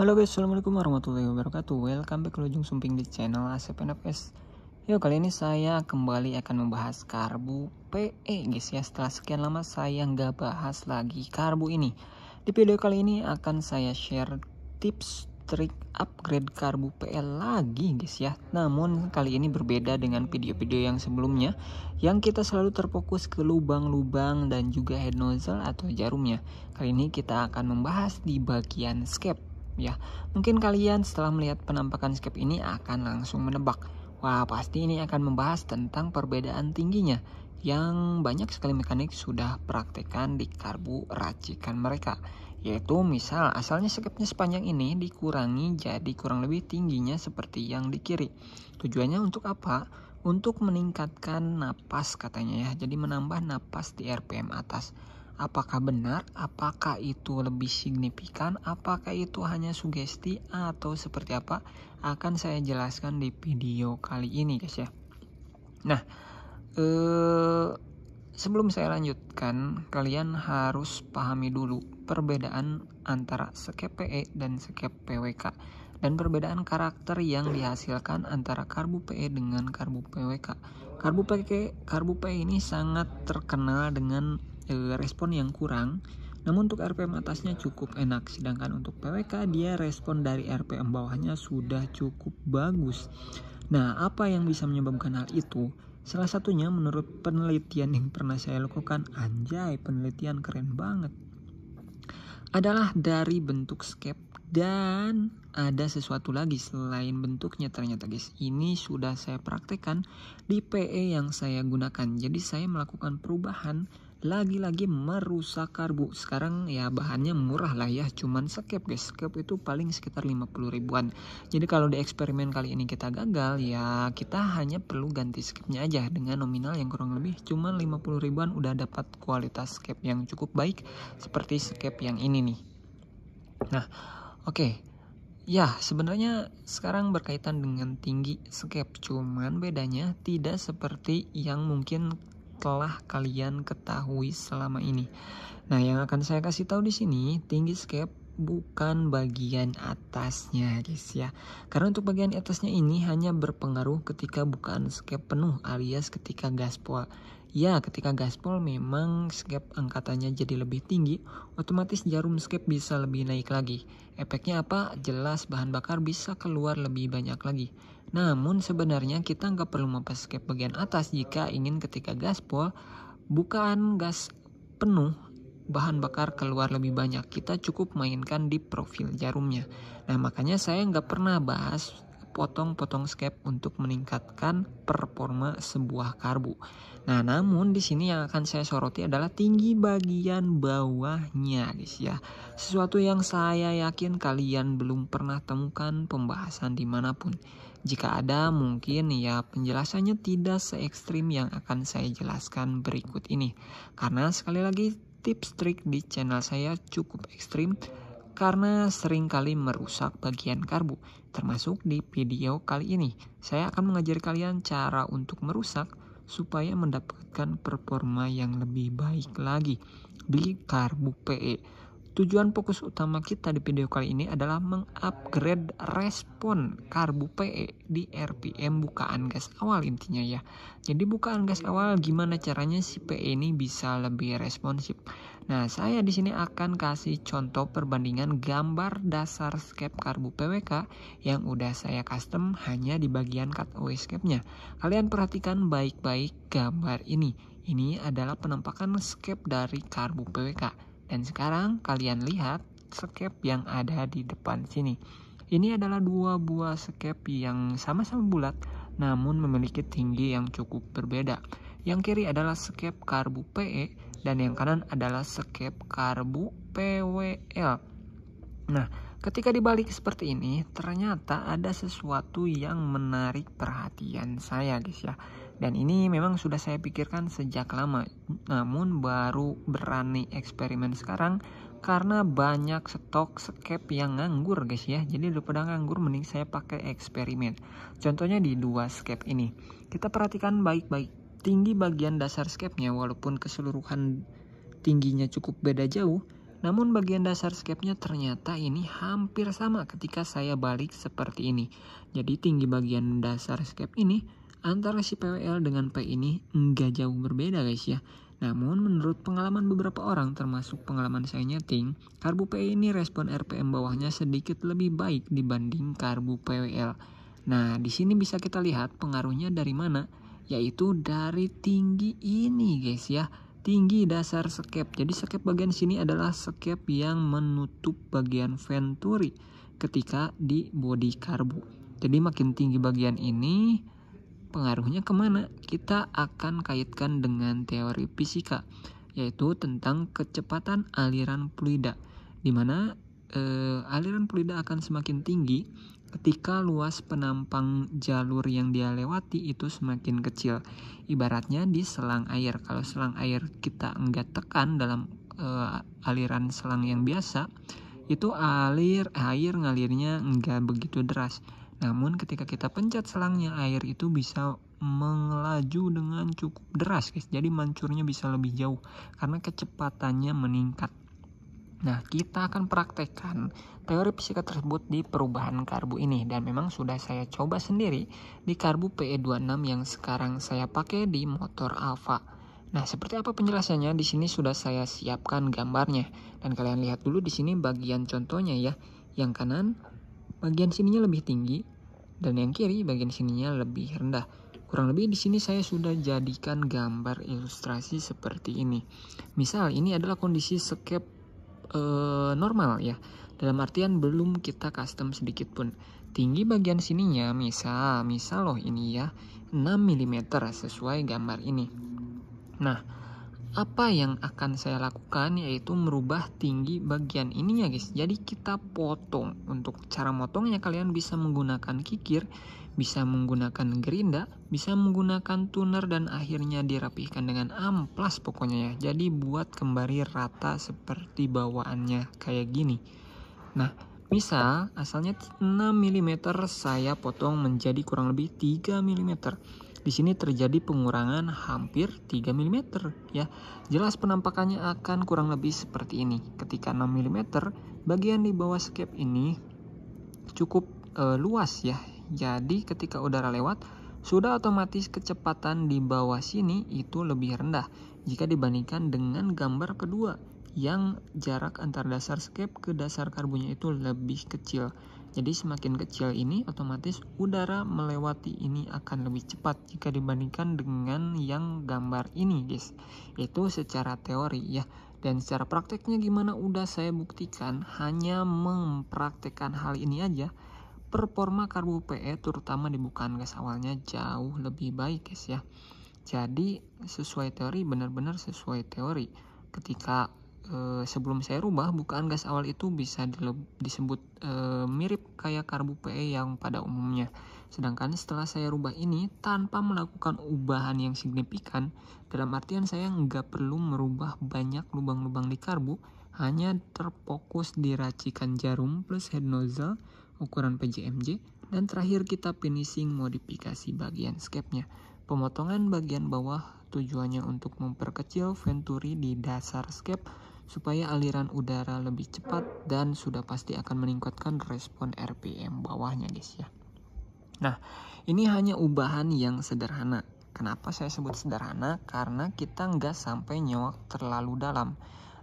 Halo guys, Assalamualaikum warahmatullahi wabarakatuh Welcome back Lojung Sumping di channel Asep NFS Yo, kali ini saya kembali akan membahas karbu PE guys ya Setelah sekian lama saya nggak bahas lagi karbu ini Di video kali ini akan saya share tips trik upgrade karbu PE lagi guys ya Namun kali ini berbeda dengan video-video yang sebelumnya Yang kita selalu terfokus ke lubang-lubang dan juga head nozzle atau jarumnya Kali ini kita akan membahas di bagian scape Ya, mungkin kalian setelah melihat penampakan skip ini akan langsung menebak. Wah, pasti ini akan membahas tentang perbedaan tingginya yang banyak sekali mekanik sudah praktekkan di karbu racikan mereka. Yaitu misal asalnya skipnya sepanjang ini dikurangi jadi kurang lebih tingginya seperti yang di kiri. Tujuannya untuk apa? Untuk meningkatkan napas katanya ya, jadi menambah napas di RPM atas. Apakah benar? Apakah itu lebih signifikan? Apakah itu hanya sugesti atau seperti apa? Akan saya jelaskan di video kali ini, guys ya. Nah, eh, sebelum saya lanjutkan, kalian harus pahami dulu perbedaan antara skepe dan skep PWK dan perbedaan karakter yang dihasilkan antara karbu PE dengan karbu PWK. Karbu PE, karbu PE ini sangat terkenal dengan Eh, respon yang kurang, namun untuk RPM atasnya cukup enak. Sedangkan untuk PWK dia respon dari RPM bawahnya sudah cukup bagus. Nah, apa yang bisa menyebabkan hal itu? Salah satunya menurut penelitian yang pernah saya lakukan, anjay penelitian keren banget. Adalah dari bentuk skep dan ada sesuatu lagi selain bentuknya ternyata guys ini sudah saya praktekkan di PE yang saya gunakan jadi saya melakukan perubahan lagi-lagi merusak karbu sekarang ya bahannya murah lah ya cuman skep guys skep itu paling sekitar 50 ribuan jadi kalau di eksperimen kali ini kita gagal ya kita hanya perlu ganti skepnya aja dengan nominal yang kurang lebih cuman 50 ribuan udah dapat kualitas skep yang cukup baik seperti skep yang ini nih nah oke okay. Ya, sebenarnya sekarang berkaitan dengan tinggi skep, cuman bedanya tidak seperti yang mungkin telah kalian ketahui selama ini. Nah, yang akan saya kasih tahu di sini, tinggi scape bukan bagian atasnya guys ya. Karena untuk bagian atasnya ini hanya berpengaruh ketika bukaan skep penuh alias ketika gaspol. Ya, ketika gaspol memang skep angkatannya jadi lebih tinggi, otomatis jarum skep bisa lebih naik lagi. Efeknya apa? Jelas bahan bakar bisa keluar lebih banyak lagi. Namun sebenarnya kita nggak perlu melepas skep bagian atas jika ingin ketika gaspol bukaan gas penuh bahan bakar keluar lebih banyak. Kita cukup mainkan di profil jarumnya. Nah, makanya saya nggak pernah bahas potong-potong skep untuk meningkatkan performa sebuah karbu. Nah, namun di sini yang akan saya soroti adalah tinggi bagian bawahnya, guys ya. Sesuatu yang saya yakin kalian belum pernah temukan pembahasan dimanapun. Jika ada, mungkin ya penjelasannya tidak se ekstrim yang akan saya jelaskan berikut ini. Karena sekali lagi tips trik di channel saya cukup ekstrim karena seringkali merusak bagian karbu, termasuk di video kali ini. Saya akan mengajar kalian cara untuk merusak supaya mendapatkan performa yang lebih baik lagi di karbu PE. Tujuan fokus utama kita di video kali ini adalah mengupgrade respon karbu PE di RPM bukaan gas awal intinya ya. Jadi bukaan gas awal gimana caranya si PE ini bisa lebih responsif. Nah, saya di sini akan kasih contoh perbandingan gambar dasar scape karbu PWK yang udah saya custom hanya di bagian cutaway scape-nya. Kalian perhatikan baik-baik gambar ini. Ini adalah penampakan scape dari karbu PWK. Dan sekarang kalian lihat skep yang ada di depan sini. Ini adalah dua buah skep yang sama-sama bulat namun memiliki tinggi yang cukup berbeda. Yang kiri adalah skep karbu PE dan yang kanan adalah skep karbu PWL. Nah, ketika dibalik seperti ini, ternyata ada sesuatu yang menarik perhatian saya, guys ya. Dan ini memang sudah saya pikirkan sejak lama, namun baru berani eksperimen sekarang karena banyak stok skep yang nganggur guys ya. Jadi daripada nganggur mending saya pakai eksperimen. Contohnya di dua skep ini. Kita perhatikan baik-baik. Tinggi bagian dasar skepnya walaupun keseluruhan tingginya cukup beda jauh, namun bagian dasar skepnya ternyata ini hampir sama ketika saya balik seperti ini. Jadi tinggi bagian dasar skep ini Antara si PWL dengan P ini nggak jauh berbeda guys ya. Namun menurut pengalaman beberapa orang termasuk pengalaman saya nyeting, karbu P ini respon RPM bawahnya sedikit lebih baik dibanding karbu PWL. Nah, di sini bisa kita lihat pengaruhnya dari mana? Yaitu dari tinggi ini guys ya. Tinggi dasar skep. Jadi skep bagian sini adalah skep yang menutup bagian venturi ketika di body karbu. Jadi makin tinggi bagian ini, pengaruhnya kemana? Kita akan kaitkan dengan teori fisika, yaitu tentang kecepatan aliran fluida, di mana eh, aliran fluida akan semakin tinggi ketika luas penampang jalur yang dia lewati itu semakin kecil. Ibaratnya di selang air. Kalau selang air kita enggak tekan dalam e, aliran selang yang biasa, itu alir eh, air ngalirnya enggak begitu deras. Namun ketika kita pencet selangnya air itu bisa melaju dengan cukup deras guys. Jadi mancurnya bisa lebih jauh karena kecepatannya meningkat. Nah, kita akan praktekkan teori fisika tersebut di perubahan karbu ini dan memang sudah saya coba sendiri di karbu PE26 yang sekarang saya pakai di motor Alfa. Nah, seperti apa penjelasannya? Di sini sudah saya siapkan gambarnya dan kalian lihat dulu di sini bagian contohnya ya. Yang kanan bagian sininya lebih tinggi dan yang kiri bagian sininya lebih rendah. Kurang lebih di sini saya sudah jadikan gambar ilustrasi seperti ini. Misal ini adalah kondisi skep e, normal ya. Dalam artian belum kita custom sedikit pun. Tinggi bagian sininya misal misal loh ini ya 6 mm sesuai gambar ini. Nah, apa yang akan saya lakukan yaitu merubah tinggi bagian ini ya guys jadi kita potong untuk cara motongnya kalian bisa menggunakan kikir bisa menggunakan gerinda bisa menggunakan tuner dan akhirnya dirapihkan dengan amplas pokoknya ya jadi buat kembali rata seperti bawaannya kayak gini nah misal asalnya 6 mm saya potong menjadi kurang lebih 3 mm di sini terjadi pengurangan hampir 3 mm ya. Jelas penampakannya akan kurang lebih seperti ini. Ketika 6 mm, bagian di bawah skep ini cukup e, luas ya. Jadi ketika udara lewat sudah otomatis kecepatan di bawah sini itu lebih rendah jika dibandingkan dengan gambar kedua yang jarak antar dasar skep ke dasar karbunya itu lebih kecil. Jadi semakin kecil ini otomatis udara melewati ini akan lebih cepat jika dibandingkan dengan yang gambar ini guys. Itu secara teori ya. Dan secara prakteknya gimana udah saya buktikan hanya mempraktekkan hal ini aja. Performa karbu PE terutama di bukaan gas awalnya jauh lebih baik guys ya. Jadi sesuai teori benar-benar sesuai teori. Ketika Eh, sebelum saya rubah bukaan gas awal itu bisa disebut e, mirip kayak karbu PE yang pada umumnya. Sedangkan setelah saya rubah ini tanpa melakukan ubahan yang signifikan, dalam artian saya nggak perlu merubah banyak lubang-lubang di karbu, hanya terfokus di racikan jarum plus head nozzle ukuran PJMJ dan terakhir kita finishing modifikasi bagian scape Pemotongan bagian bawah tujuannya untuk memperkecil venturi di dasar scape supaya aliran udara lebih cepat dan sudah pasti akan meningkatkan respon RPM bawahnya guys ya. Nah, ini hanya ubahan yang sederhana. Kenapa saya sebut sederhana? Karena kita nggak sampai nyewak terlalu dalam.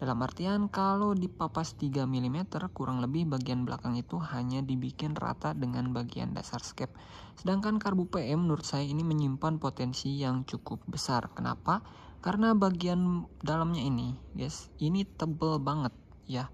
Dalam artian kalau di papas 3 mm kurang lebih bagian belakang itu hanya dibikin rata dengan bagian dasar skep. Sedangkan karbu PM menurut saya ini menyimpan potensi yang cukup besar. Kenapa? karena bagian dalamnya ini guys ini tebel banget ya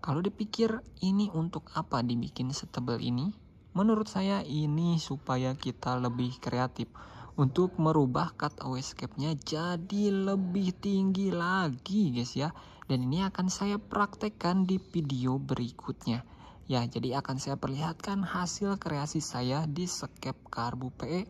kalau dipikir ini untuk apa dibikin setebel ini menurut saya ini supaya kita lebih kreatif untuk merubah cutaway escape-nya jadi lebih tinggi lagi guys ya dan ini akan saya praktekkan di video berikutnya ya jadi akan saya perlihatkan hasil kreasi saya di scape karbu PE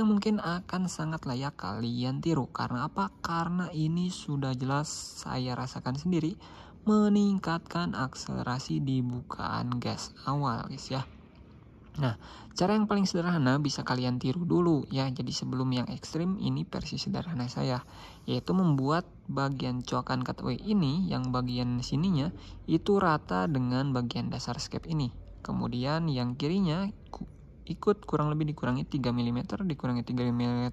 yang mungkin akan sangat layak kalian tiru. Karena apa? Karena ini sudah jelas saya rasakan sendiri meningkatkan akselerasi di bukaan gas awal guys ya. Nah, cara yang paling sederhana bisa kalian tiru dulu ya. Jadi sebelum yang ekstrim, ini versi sederhana saya, yaitu membuat bagian coakan cutaway ini, yang bagian sininya, itu rata dengan bagian dasar scape ini. Kemudian yang kirinya ikut kurang lebih dikurangi 3 mm dikurangi 3 mm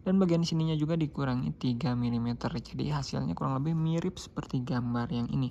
dan bagian sininya juga dikurangi 3 mm jadi hasilnya kurang lebih mirip seperti gambar yang ini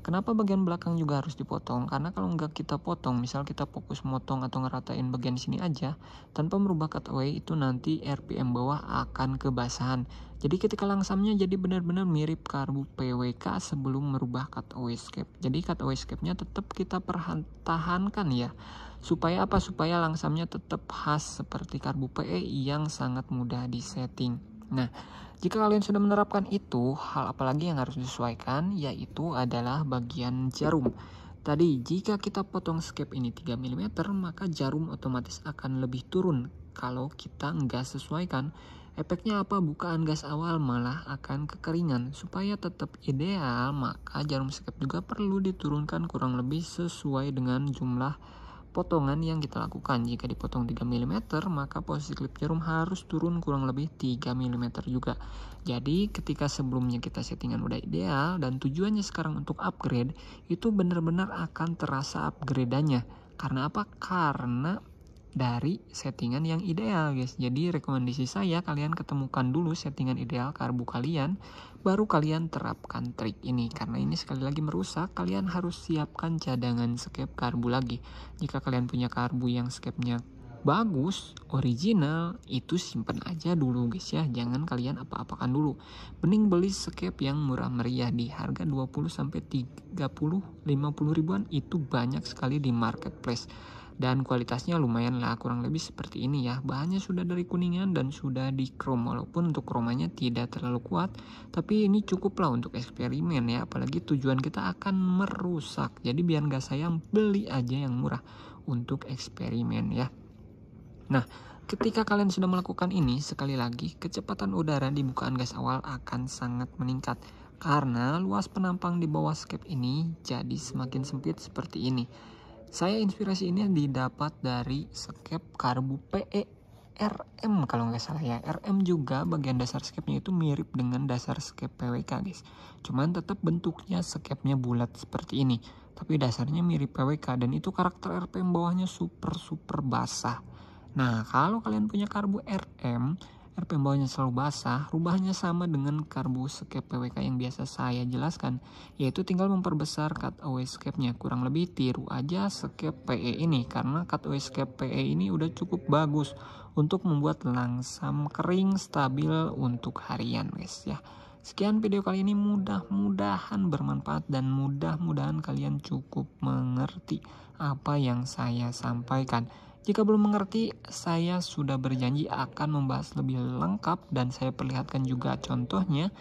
Kenapa bagian belakang juga harus dipotong? Karena kalau nggak kita potong, misal kita fokus motong atau ngeratain bagian sini aja, tanpa merubah cutaway itu nanti RPM bawah akan kebasahan. Jadi ketika langsamnya jadi benar-benar mirip karbu PWK sebelum merubah cutaway scape. Jadi cutaway scape-nya tetap kita pertahankan ya. Supaya apa? Supaya langsamnya tetap khas seperti karbu PE yang sangat mudah disetting. Nah, jika kalian sudah menerapkan itu, hal apalagi yang harus disesuaikan yaitu adalah bagian jarum. Tadi, jika kita potong scape ini 3 mm, maka jarum otomatis akan lebih turun kalau kita nggak sesuaikan. Efeknya apa? Bukaan gas awal malah akan kekeringan. Supaya tetap ideal, maka jarum scape juga perlu diturunkan kurang lebih sesuai dengan jumlah potongan yang kita lakukan. Jika dipotong 3 mm, maka posisi klip jarum harus turun kurang lebih 3 mm juga. Jadi ketika sebelumnya kita settingan udah ideal dan tujuannya sekarang untuk upgrade, itu benar-benar akan terasa upgradeannya. Karena apa? Karena dari settingan yang ideal guys. Jadi rekomendasi saya kalian ketemukan dulu settingan ideal karbu kalian baru kalian terapkan trik ini karena ini sekali lagi merusak kalian harus siapkan cadangan skep karbu lagi. Jika kalian punya karbu yang skepnya bagus, original, itu simpen aja dulu guys ya. Jangan kalian apa-apakan dulu. Mending beli skep yang murah meriah di harga 20 30 50 ribuan itu banyak sekali di marketplace dan kualitasnya lumayan lah kurang lebih seperti ini ya bahannya sudah dari kuningan dan sudah di chrome walaupun untuk kromanya tidak terlalu kuat tapi ini cukup lah untuk eksperimen ya apalagi tujuan kita akan merusak jadi biar nggak sayang beli aja yang murah untuk eksperimen ya nah Ketika kalian sudah melakukan ini, sekali lagi kecepatan udara di bukaan gas awal akan sangat meningkat karena luas penampang di bawah skep ini jadi semakin sempit seperti ini. Saya inspirasi ini didapat dari skep karbu PE RM kalau nggak salah ya. RM juga bagian dasar skepnya itu mirip dengan dasar skep PWK guys. Cuman tetap bentuknya skepnya bulat seperti ini. Tapi dasarnya mirip PWK dan itu karakter RPM bawahnya super super basah. Nah kalau kalian punya karbu RM RPM bawahnya selalu basah, rubahnya sama dengan karbu scape PWK yang biasa saya jelaskan, yaitu tinggal memperbesar cut scape-nya. Kurang lebih tiru aja scape PE ini, karena away scape PE ini udah cukup bagus untuk membuat langsam kering stabil untuk harian guys ya. Sekian video kali ini mudah-mudahan bermanfaat dan mudah-mudahan kalian cukup mengerti apa yang saya sampaikan. Jika belum mengerti, saya sudah berjanji akan membahas lebih lengkap dan saya perlihatkan juga contohnya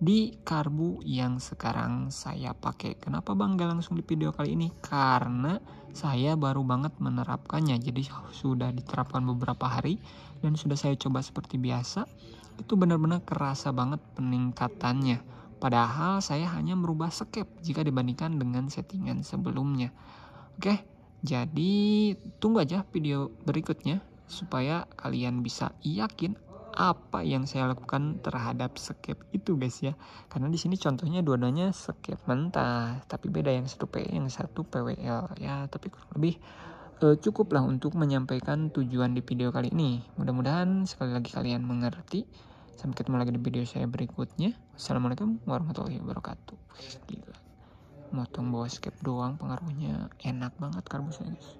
di karbu yang sekarang saya pakai. Kenapa bangga langsung di video kali ini? Karena saya baru banget menerapkannya. Jadi sudah diterapkan beberapa hari dan sudah saya coba seperti biasa. Itu benar-benar kerasa banget peningkatannya. Padahal saya hanya merubah skep jika dibandingkan dengan settingan sebelumnya. Oke, jadi tunggu aja video berikutnya supaya kalian bisa yakin apa yang saya lakukan terhadap skep itu guys ya. Karena di sini contohnya dua-duanya skep mentah, tapi beda yang satu PE yang satu PWL ya, tapi kurang lebih uh, cukuplah untuk menyampaikan tujuan di video kali ini. Mudah-mudahan sekali lagi kalian mengerti. Sampai ketemu lagi di video saya berikutnya. Assalamualaikum warahmatullahi wabarakatuh. Gila motong bawah skip doang pengaruhnya enak banget karbosnya guys